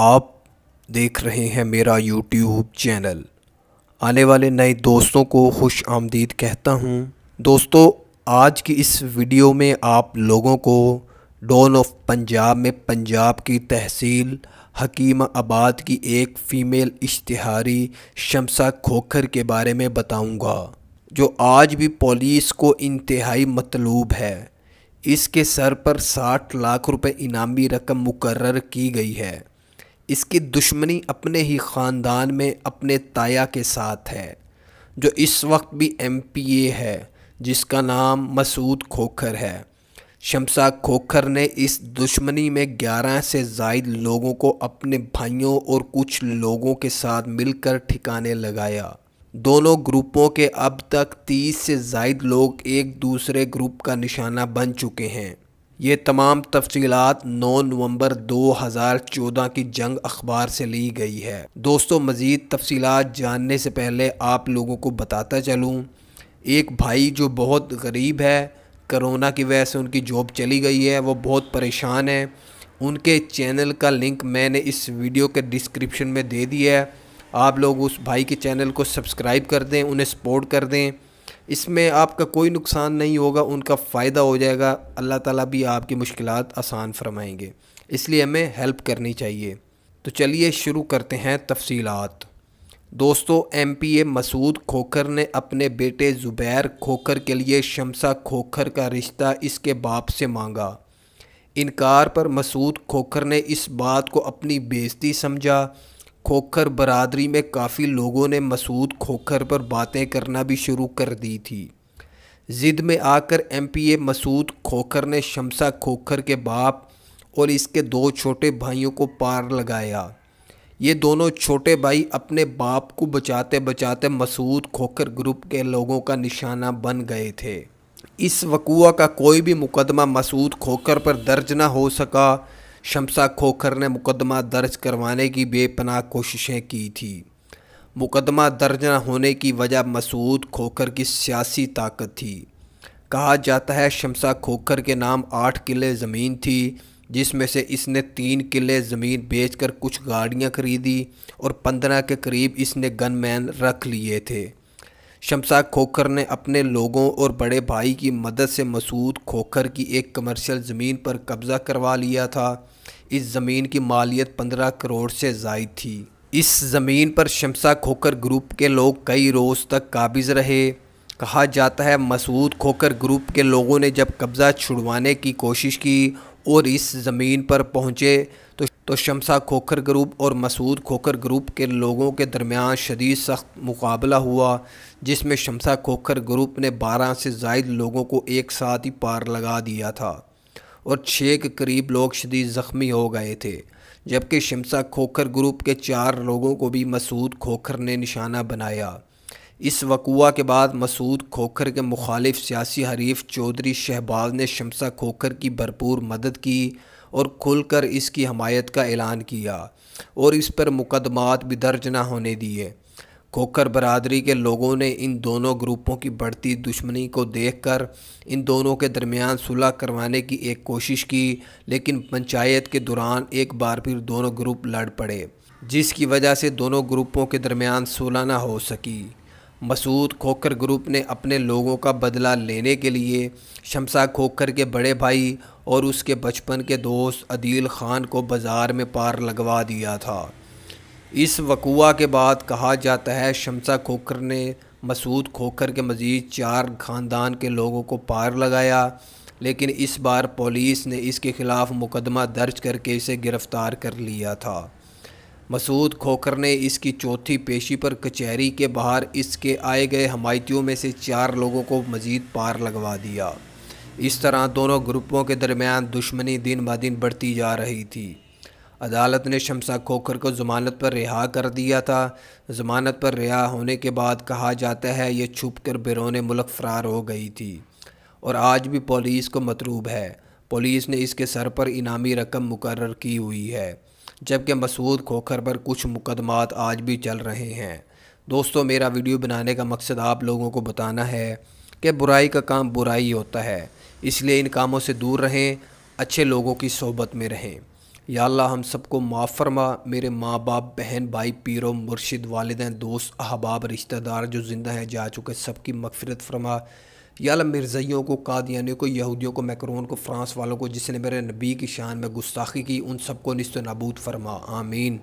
आप देख रहे हैं मेरा यूट्यूब चैनल आने वाले नए दोस्तों को खुश आमदीद कहता हूँ दोस्तों आज की इस वीडियो में आप लोगों को डोन ऑफ पंजाब में पंजाब की तहसील हकीम आबाद की एक फ़ीमेल इश्तहारी शमसा खोखर के बारे में बताऊंगा जो आज भी पुलिस को इंतहाई मतलूब है इसके सर पर 60 लाख रुपए इनामी रकम मुकर की गई है इसकी दुश्मनी अपने ही ख़ानदान में अपने ताया के साथ है जो इस वक्त भी एम पी ए है जिसका नाम मसूद खोखर है शमसा खोखर ने इस दुश्मनी में 11 से जायद लोगों को अपने भाइयों और कुछ लोगों के साथ मिलकर ठिकाने लगाया दोनों ग्रुपों के अब तक 30 से जायद लोग एक दूसरे ग्रुप का निशाना बन चुके हैं ये तमाम तफसीत नौ नवंबर 2014 की जंग अखबार से ली गई है दोस्तों मज़ीद तफसीत जानने से पहले आप लोगों को बताता चलूँ एक भाई जो बहुत गरीब है करोना की वजह से उनकी जॉब चली गई है वो बहुत परेशान है उनके चैनल का लिंक मैंने इस वीडियो के डिस्क्रिप्शन में दे दिया है आप लोग उस भाई के चैनल को सब्सक्राइब कर दें उन्हें सपोर्ट कर दें इसमें आपका कोई नुकसान नहीं होगा उनका फ़ायदा हो जाएगा अल्लाह ताला भी आपकी मुश्किल आसान फरमाएंगे इसलिए हमें हेल्प करनी चाहिए तो चलिए शुरू करते हैं तफसीलात दोस्तों M P A Masood Khokhar ने अपने बेटे ज़ुबैर खोखर के लिए शमसा खोखर का रिश्ता इसके बाप से मांगा इनकार पर मसूद खोखर ने इस बात को अपनी बेजती समझा खोखर बरदरी में काफ़ी लोगों ने मसूद खोखर पर बातें करना भी शुरू कर दी थी ज़िद में आकर एमपीए मसूद खोखर ने शमसा खोखर के बाप और इसके दो छोटे भाइयों को पार लगाया ये दोनों छोटे भाई अपने बाप को बचाते बचाते मसूद खोखर ग्रुप के लोगों का निशाना बन गए थे इस वकूआ का कोई भी मुकदमा मसूद खोखर पर दर्ज ना हो सका शमसा खोखर ने मुकदमा दर्ज करवाने की बेपनाह कोशिशें की थी मुकदमा दर्ज न होने की वजह मसूद खोखर की सियासी ताकत थी कहा जाता है शमसा खोखर के नाम आठ किले ज़मीन थी जिसमें से इसने तीन किले ज़मीन बेचकर कुछ गाड़ियाँ खरीदी और पंद्रह के करीब इसने गनमैन रख लिए थे शमसा खोखर ने अपने लोगों और बड़े भाई की मदद से मसूद खोखर की एक कमर्शियल ज़मीन पर कब्ज़ा करवा लिया था इस ज़मीन की मालियत पंद्रह करोड़ से जायद थी इस ज़मीन पर शमसा खोखर ग्रुप के लोग कई रोज़ तक काबिज रहे कहा जाता है मसूद खोखर ग्रुप के लोगों ने जब कब्ज़ा छुड़वाने की कोशिश की और इस ज़मीन पर पहुँचे तो तो शमसा खोखर ग्रुप और मसूद खोखर ग्रुप के लोगों के दरमियान शदीद सख्त मुकाबला हुआ जिसमें शमसा खोखर ग्रुप ने बारह से जायद लोगों को एक साथ ही पार लगा दिया था और छः के करीब लोग शदीद ज़ख्मी हो गए थे जबकि शमसा खोखर ग्रुप के चार लोगों को भी मसूद खोखर ने निशाना बनाया इस वकूआ के बाद मसूद खोखर के मुखालिफ सियासी हरीफ चौधरी शहबाज ने शमसा खोखर की भरपूर मदद की और खुलकर इसकी हमायत का ऐलान किया और इस पर मुकदमात भी दर्ज ना होने दिए खोखर बरदरी के लोगों ने इन दोनों ग्रुपों की बढ़ती दुश्मनी को देखकर इन दोनों के दरमियान सुलह करवाने की एक कोशिश की लेकिन पंचायत के दौरान एक बार फिर दोनों ग्रुप लड़ पड़े जिसकी वजह से दोनों ग्रुपों के दरमियान सुलह ना हो सकी मसूद खोखर ग्रुप ने अपने लोगों का बदला लेने के लिए शमसा खोखर के बड़े भाई और उसके बचपन के दोस्त अदील ख़ान को बाज़ार में पार लगवा दिया था इस वकुआ के बाद कहा जाता है शमसा खोखर ने मसूद खोखर के मज़ीद चार ख़ानदान के लोगों को पार लगाया लेकिन इस बार पुलिस ने इसके ख़िलाफ़ मुकदमा दर्ज करके इसे गिरफ़्तार कर लिया था मसूद खोकर ने इसकी चौथी पेशी पर कचहरी के बाहर इसके आए गए हमायतियों में से चार लोगों को मजीद पार लगवा दिया इस तरह दोनों ग्रुपों के दरमियान दुश्मनी दिन ब दिन बढ़ती जा रही थी अदालत ने शमसा खोखर को ज़मानत पर रिहा कर दिया था ज़मानत पर रिहा होने के बाद कहा जाता है ये छुप कर बिरोने मुल्क फ़रार हो गई थी और आज भी पुलिस को मतलूब है पुलिस ने इसके सर पर इनामी रकम मुकर की हुई है जबकि मसूद खोखर पर कुछ मुकदमात आज भी चल रहे हैं दोस्तों मेरा वीडियो बनाने का मकसद आप लोगों को बताना है कि बुराई का काम बुराई होता है इसलिए इन कामों से दूर रहें अच्छे लोगों की सोबत में रहें या अल्लाह हम सबको माफ़ फरमा मेरे माँ बाप बहन भाई पीरों मुर्शिद वालदें दोस्त अहबाब रिश्तेदार जो ज़िंदा हैं जा चुके सबकी मगफरत फरमा याल मिर्ज़ियों को कादियानी को यहूदियों को मैक्रोन को फ़्रांस वालों को जिसने मेरे नबी की शान में गुस्ताखी की उन सबको नस्त नबूद फरमा आमीन